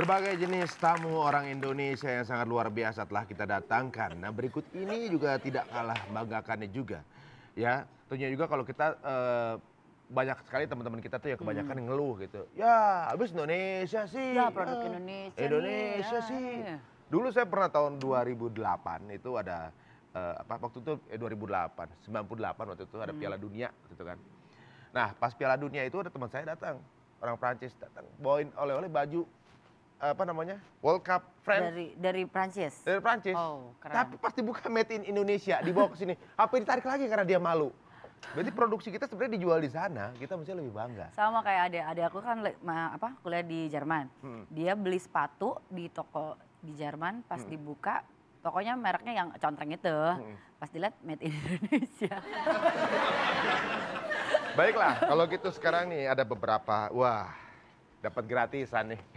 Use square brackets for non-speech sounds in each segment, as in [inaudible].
Berbagai jenis tamu orang Indonesia yang sangat luar biasa telah kita datangkan. Nah berikut ini juga tidak kalah banggakannya juga. Ya tentunya juga kalau kita eh, banyak sekali teman-teman kita tuh ya kebanyakan hmm. ngeluh gitu. Ya, habis Indonesia sih. Ya, produk eh, ya. Indonesia. Indonesia sih. Dulu saya pernah tahun 2008 itu ada eh, apa waktu itu eh, 2008, 98 waktu itu ada hmm. Piala Dunia gitu kan. Nah, pas Piala Dunia itu ada teman saya datang, orang Prancis datang, bawain oleh-oleh baju apa namanya World Cup France dari dari Prancis dari Prancis oh, keren. tapi pasti buka made in Indonesia dibawa ke sini [laughs] apa ditarik lagi karena dia malu berarti produksi kita sebenarnya dijual di sana kita mesti lebih bangga sama kayak ada ada aku kan apa kuliah di Jerman hmm. dia beli sepatu di toko di Jerman pas hmm. dibuka tokonya mereknya yang contreng itu hmm. pas dilihat made in [laughs] Indonesia baiklah kalau gitu sekarang nih ada beberapa wah dapat gratisan nih [laughs]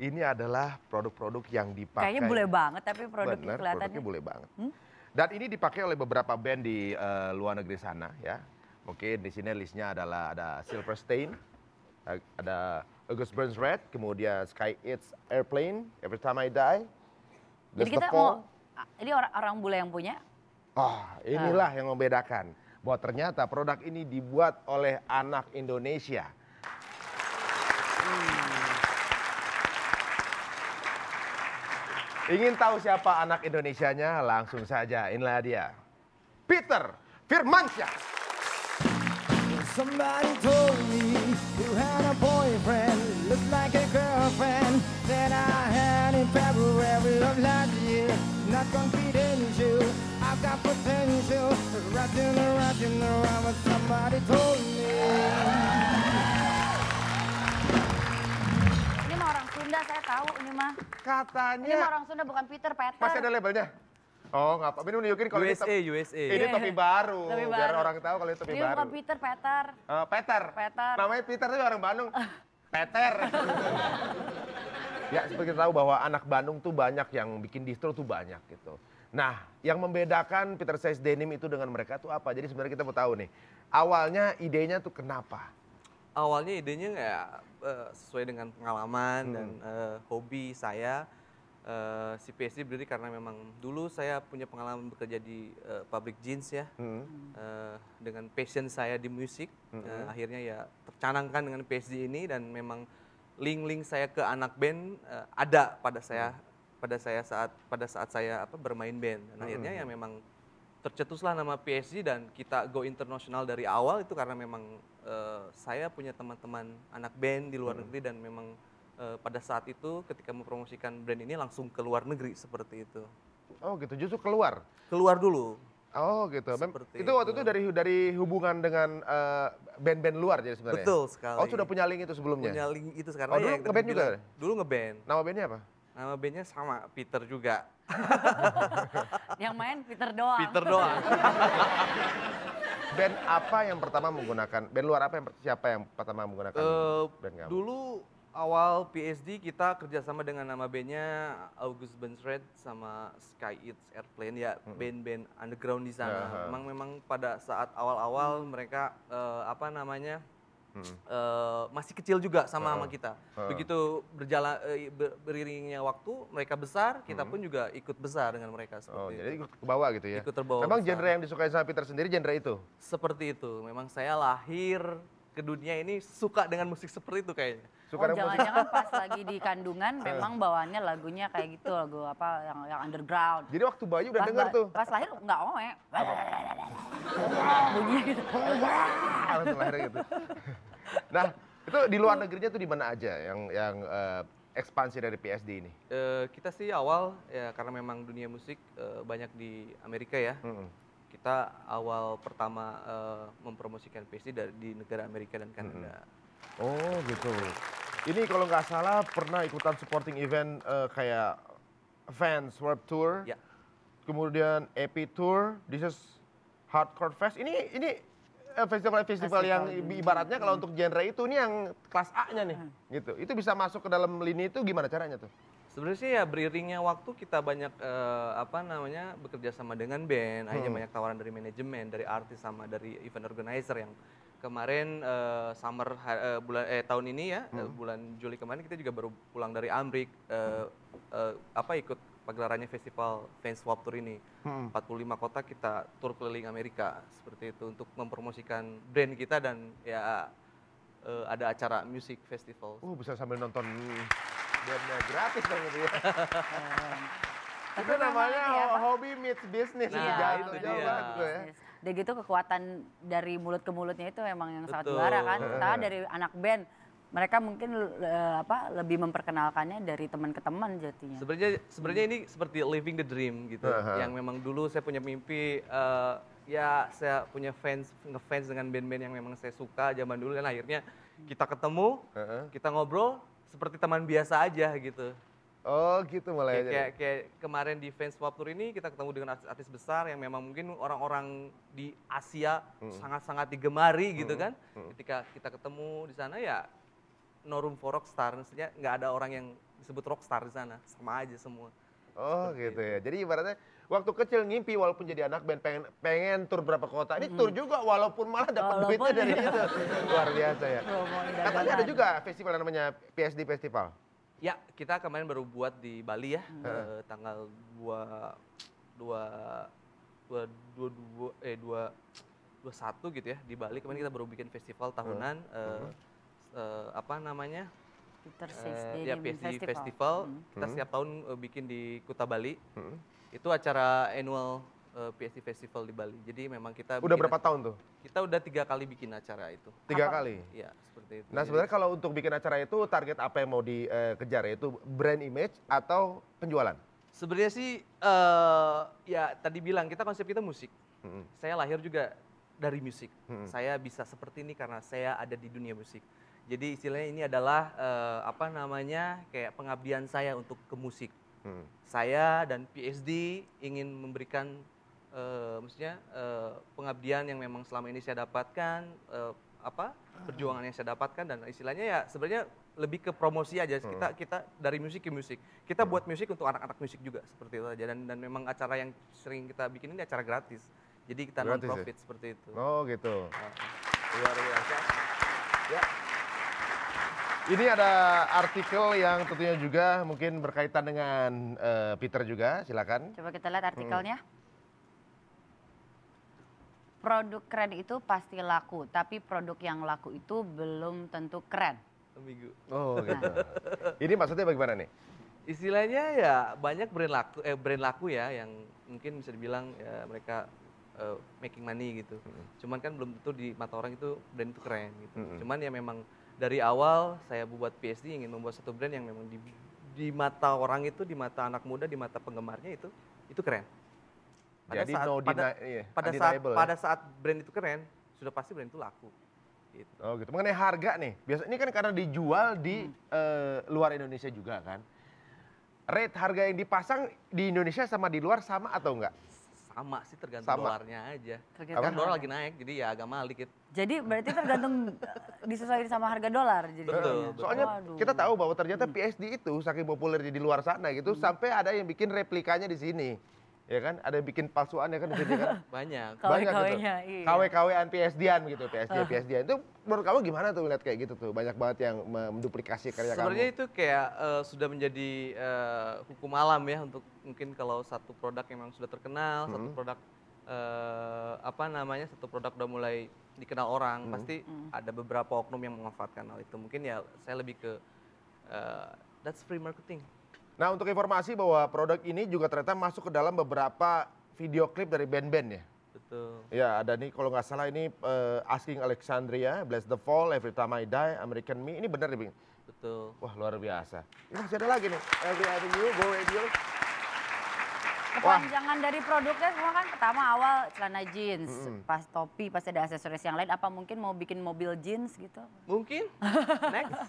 ini adalah produk-produk yang dipakai. Kayaknya boleh banget tapi produknya Bener, kelihatannya. produknya boleh banget. Hmm? Dan ini dipakai oleh beberapa band di uh, luar negeri sana ya. Mungkin di sini listnya adalah ada Silver Stain, ada August Burns Red, kemudian Sky Eats Airplane, Every Time I Die, Jadi kita mau, ini orang, orang bule yang punya? Oh, inilah uh. yang membedakan. Bahwa ternyata produk ini dibuat oleh anak Indonesia. Hmm. Ingin tahu siapa anak Indonesianya? Langsung saja, inilah dia. Peter Firmansyah. Somebody told me you had a boyfriend, looked like a girlfriend that I had in February of last year. Not confidential, I've got potential, rational, rational, what somebody told me. yeah. Iya, saya tahu ini mah. Katanya. Ini mah orang Sunda bukan Peter, Peter. Masih ada labelnya? Oh, nggak apa-apa. Ini nunjukin kalau USA, ini USA. Ini yeah. topi baru. Topi baru. Biar orang tahu kalau itu topi ini baru. Ini bukan Peter, Peter. Uh, Peter. Peter. Namanya Peter tapi orang Bandung. [laughs] Peter. ya, seperti kita tahu bahwa anak Bandung tuh banyak yang bikin distro tuh banyak gitu. Nah, yang membedakan Peter Says Denim itu dengan mereka tuh apa? Jadi sebenarnya kita mau tahu nih, awalnya idenya tuh kenapa? awalnya idenya ya uh, sesuai dengan pengalaman hmm. dan uh, eh, hobi saya uh, si PSD berdiri karena memang dulu saya punya pengalaman bekerja di uh, pabrik jeans ya hmm. uh, dengan passion saya di musik hmm. uh, akhirnya ya tercanangkan dengan PSD ini dan memang link-link saya ke anak band uh, ada pada saya hmm. pada saya saat pada saat saya apa bermain band dan hmm. akhirnya ya memang tercetuslah nama PSG dan kita go internasional dari awal itu karena memang uh, saya punya teman-teman anak band di luar hmm. negeri dan memang uh, pada saat itu ketika mempromosikan brand ini langsung ke luar negeri seperti itu. Oh gitu, justru keluar. Keluar dulu. Oh gitu. Mem itu waktu itu. dari dari hubungan dengan band eh, band-band luar jadi sebenarnya. Betul sekali. Oh sudah punya link itu sebelumnya. Punya link itu sekarang. Oh iya, dulu ya, ngeband juga. Dulu ngeband. Nama bandnya apa? Nama bandnya sama, Peter juga. [laughs] yang main Peter doang. Peter doang. [laughs] band apa yang pertama menggunakan, band luar apa yang siapa yang pertama menggunakan uh, band kamu? Dulu awal PSD kita kerjasama dengan nama bandnya August Red sama Sky Eats Airplane ya band-band underground di sana. Uh -huh. Memang memang pada saat awal-awal hmm. mereka uh, apa namanya hmm. uh, masih kecil juga sama uh, sama kita. Uh. Begitu berjalan uh, beriringnya waktu, mereka besar, kita hmm. pun juga ikut besar dengan mereka oh, seperti oh, jadi ikut ke bawah gitu ya. Ikut terbawa. Memang genre yang disukai sama Peter sendiri genre itu. Seperti itu. Memang saya lahir ke dunia ini suka dengan musik seperti itu kayaknya. Suka oh, jangan-jangan pas [laughs] lagi di kandungan memang bawaannya lagunya kayak gitu lagu apa yang, yang underground. Jadi waktu bayi udah dengar tuh. Pas lahir nggak oe. [laughs] bunyi gitu. [laughs] Langsung lahir gitu nah itu di luar negerinya tuh di mana aja yang yang uh, ekspansi dari PSD ini? Uh, kita sih awal ya karena memang dunia musik uh, banyak di Amerika ya. -hmm. Kita awal pertama uh, mempromosikan PSD dari di negara Amerika dan Kanada. -hmm. Oh gitu. Ini kalau nggak salah pernah ikutan supporting event uh, kayak Fans World Tour, ya. kemudian EP Tour, This is Hardcore Fest. Ini ini Eh, festival-festival yang ibaratnya kalau hmm. untuk genre itu nih yang kelas A-nya nih, hmm. gitu. Itu bisa masuk ke dalam lini itu gimana caranya tuh? Sebenarnya sih ya beriringnya waktu kita banyak uh, apa namanya bekerja sama dengan band, hanya hmm. banyak tawaran dari manajemen, dari artis sama dari event organizer yang kemarin uh, summer uh, bulan eh tahun ini ya uh, bulan Juli kemarin kita juga baru pulang dari Amrik hmm. eh, apa ikut pagelarannya festival Fan Swap Tour ini. Hmm. 45 kota kita tur keliling Amerika seperti itu untuk mempromosikan brand kita dan ya uh, ada acara music festival. Uh bisa sambil nonton bandnya gratis dong itu ya. itu namanya ya, hobi meets business nah, ya, itu jauh dia. banget tuh ya. Dan gitu kekuatan dari mulut ke mulutnya itu emang yang Betul. sangat juara kan. Kita iya. dari anak band mereka mungkin uh, apa lebih memperkenalkannya dari teman ke teman jadinya. Sebenarnya sebenarnya ini seperti living the dream gitu. Uh -huh. Yang memang dulu saya punya mimpi uh, ya saya punya fans ngefans dengan band-band yang memang saya suka zaman dulu dan akhirnya kita ketemu, uh -huh. kita ngobrol seperti teman biasa aja gitu. Oh gitu mulai kayak, kayak, kayak kemarin di fans pop tour ini kita ketemu dengan artis besar yang memang mungkin orang-orang di Asia hmm. sangat-sangat hmm. digemari gitu hmm. kan. Hmm. Ketika kita ketemu di sana ya no room for rockstar, maksudnya nggak ada orang yang disebut rockstar di sana, sama aja semua. Oh gitu ya. Jadi ibaratnya waktu kecil ngimpi walaupun jadi anak band pengen pengen tur berapa kota. Ini tur hmm. juga walaupun malah dapat duitnya dari [laughs] iya. itu. Luar biasa ya. Katanya nah, ada juga festival yang namanya PSD Festival. Ya, kita kemarin baru buat di Bali ya, hmm. eh, tanggal 2 2 2 2 eh 2 21 gitu ya di Bali. Kemarin kita baru bikin festival tahunan hmm. Eh, uh, apa namanya? Peter uh, ya, PSD Festival. Festival. Hmm. Kita hmm. setiap tahun uh, bikin di Kuta Bali. Hmm. Itu acara annual uh, PSD Festival di Bali. Jadi memang kita udah berapa acara. tahun tuh? Kita udah tiga kali bikin acara itu. Tiga apa? kali? Iya, seperti itu. Nah sebenarnya kalau untuk bikin acara itu target apa yang mau dikejar? Uh, Yaitu brand image atau penjualan? Sebenarnya sih uh, ya tadi bilang kita konsep kita musik. Hmm. Saya lahir juga dari musik. Hmm. Saya bisa seperti ini karena saya ada di dunia musik. Jadi istilahnya ini adalah uh, apa namanya kayak pengabdian saya untuk ke musik. Hmm. Saya dan PhD ingin memberikan uh, maksudnya uh, pengabdian yang memang selama ini saya dapatkan uh, apa ah. perjuangan yang saya dapatkan dan istilahnya ya sebenarnya lebih ke promosi aja hmm. kita kita dari musik ke musik kita hmm. buat musik untuk anak-anak musik juga seperti itu aja dan dan memang acara yang sering kita bikin ini acara gratis jadi kita gratis non profit ya? seperti itu oh gitu nah. luar biasa ya ini ada artikel yang tentunya juga mungkin berkaitan dengan uh, Peter juga, silakan. Coba kita lihat artikelnya. Hmm. Produk keren itu pasti laku, tapi produk yang laku itu belum tentu keren. Ambigu. Oh, gitu. Nah. Ini maksudnya bagaimana nih? Istilahnya ya banyak brand laku eh brand laku ya yang mungkin bisa dibilang ya mereka uh, making money gitu. Mm -hmm. Cuman kan belum tentu di mata orang itu brand itu keren gitu. Mm -hmm. Cuman ya memang dari awal saya buat PSD ingin membuat satu brand yang memang di di mata orang itu, di mata anak muda, di mata penggemarnya itu itu keren. Pada Jadi saat, no pada, iya, pada saat ya? pada saat brand itu keren, sudah pasti brand itu laku. Gitu. Oh gitu. Mengenai harga nih, biasanya ini kan karena dijual di hmm. uh, luar Indonesia juga kan. Rate harga yang dipasang di Indonesia sama di luar sama atau enggak? sama sih tergantung sama. dolarnya aja. Tergantung Karena dolar lagi naik jadi ya agak mahal dikit. Gitu. Jadi berarti tergantung [laughs] disesuaikan sama harga dolar jadi. Betul. betul. Soalnya Waduh. kita tahu bahwa ternyata hmm. PSD itu saking populer di luar sana gitu hmm. sampai ada yang bikin replikanya di sini. Ya kan, ada yang bikin palsuan ya kan di sini kan. [laughs] Banyak. Banyak gitu. Iya. KW-KW-an PSD-an gitu, PSD, PSD-an itu menurut kamu gimana tuh lihat kayak gitu tuh banyak banget yang menduplikasi karya Sebenarnya kamu. itu kayak uh, sudah menjadi uh, hukum alam ya untuk mungkin kalau satu produk memang sudah terkenal, hmm. satu produk uh, apa namanya satu produk udah mulai dikenal orang, hmm. pasti hmm. ada beberapa oknum yang memanfaatkan hal itu. Mungkin ya saya lebih ke uh, that's free marketing. Nah untuk informasi bahwa produk ini juga ternyata masuk ke dalam beberapa video klip dari band-band ya. Betul. Ya, ada nih kalau nggak salah ini uh, Asking Alexandria, Bless the Fall, Every Time I Die, American Me. Ini benar nih, Bing? Betul. Wah, luar biasa. Ini masih ada lagi nih, Every Avenue, Go Radio. Kepanjangan Wah. dari produknya semua kan pertama awal celana jeans, mm -hmm. pas topi, pas ada aksesoris yang lain. Apa mungkin mau bikin mobil jeans gitu? Mungkin. [laughs] Next.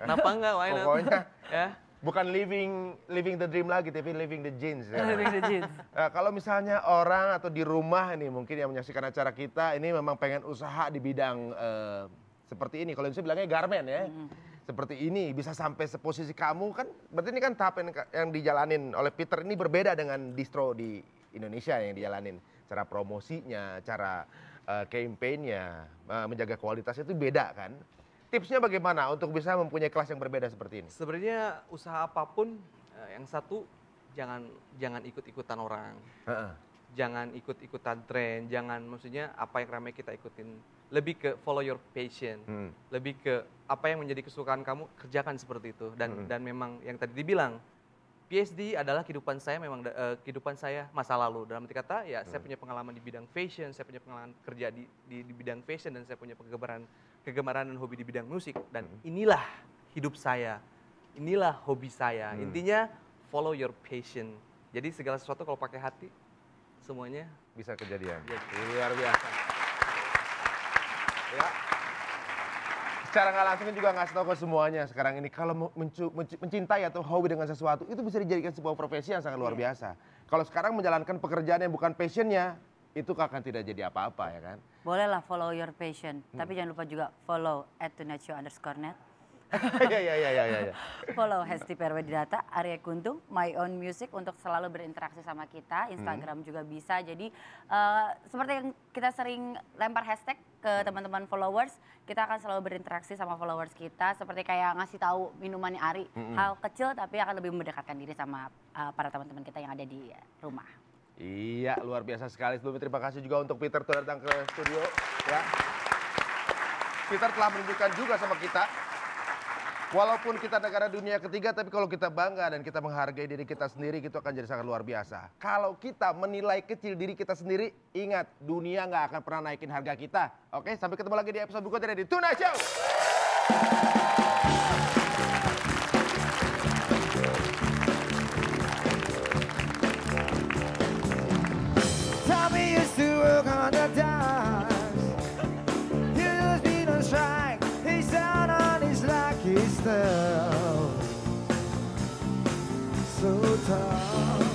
Kenapa enggak? Why Pokoknya. [laughs] ya bukan living living the dream lagi tapi living the jeans ya. [laughs] living the jeans nah, eh, kalau misalnya orang atau di rumah nih mungkin yang menyaksikan acara kita ini memang pengen usaha di bidang uh, seperti ini kalau saya bilangnya garment ya mm. seperti ini bisa sampai seposisi kamu kan berarti ini kan tahap yang, yang dijalanin oleh Peter ini berbeda dengan distro di Indonesia yang dijalanin cara promosinya cara uh, campaign-nya uh, menjaga kualitas itu beda kan tipsnya bagaimana untuk bisa mempunyai kelas yang berbeda seperti ini? Sebenarnya usaha apapun eh, yang satu jangan jangan ikut-ikutan orang. Uh-uh. Jangan ikut-ikutan tren, jangan maksudnya apa yang ramai kita ikutin. Lebih ke follow your passion. Hmm. Lebih ke apa yang menjadi kesukaan kamu kerjakan seperti itu dan hmm. dan memang yang tadi dibilang PhD adalah kehidupan saya memang uh, kehidupan saya masa lalu. Dalam arti kata ya hmm. saya punya pengalaman di bidang fashion, saya punya pengalaman kerja di, di di bidang fashion dan saya punya kegemaran kegemaran dan hobi di bidang musik dan hmm. inilah hidup saya. Inilah hobi saya. Hmm. Intinya follow your passion. Jadi segala sesuatu kalau pakai hati semuanya bisa kejadian. Jadi. Luar biasa. Ya secara nggak langsung juga ngasih tau ke semuanya sekarang ini kalau mencu, mencintai atau hobi dengan sesuatu itu bisa dijadikan sebuah profesi yang sangat luar iya. biasa. Kalau sekarang menjalankan pekerjaan yang bukan passionnya itu akan tidak jadi apa-apa ya kan? Bolehlah follow your passion, hmm. tapi jangan lupa juga follow at natural underscore net. ya, ya, ya, ya, ya. Follow Hesti data Arya Kuntung, My Own Music untuk selalu berinteraksi sama kita. Hmm. Instagram hmm. juga bisa. Jadi uh, seperti yang kita sering lempar hashtag, ke teman-teman followers, kita akan selalu berinteraksi sama followers kita seperti kayak ngasih tahu minumannya Ari, mm-hmm. hal kecil tapi akan lebih mendekatkan diri sama uh, para teman-teman kita yang ada di rumah. Iya, luar biasa sekali. Sebelumnya terima kasih juga untuk Peter sudah datang ke studio ya. Peter telah menunjukkan juga sama kita Walaupun kita negara dunia ketiga, tapi kalau kita bangga dan kita menghargai diri kita sendiri, itu akan jadi sangat luar biasa. Kalau kita menilai kecil diri kita sendiri, ingat dunia nggak akan pernah naikin harga kita. Oke, sampai ketemu lagi di episode berikutnya di Tuna Show. myself so tired.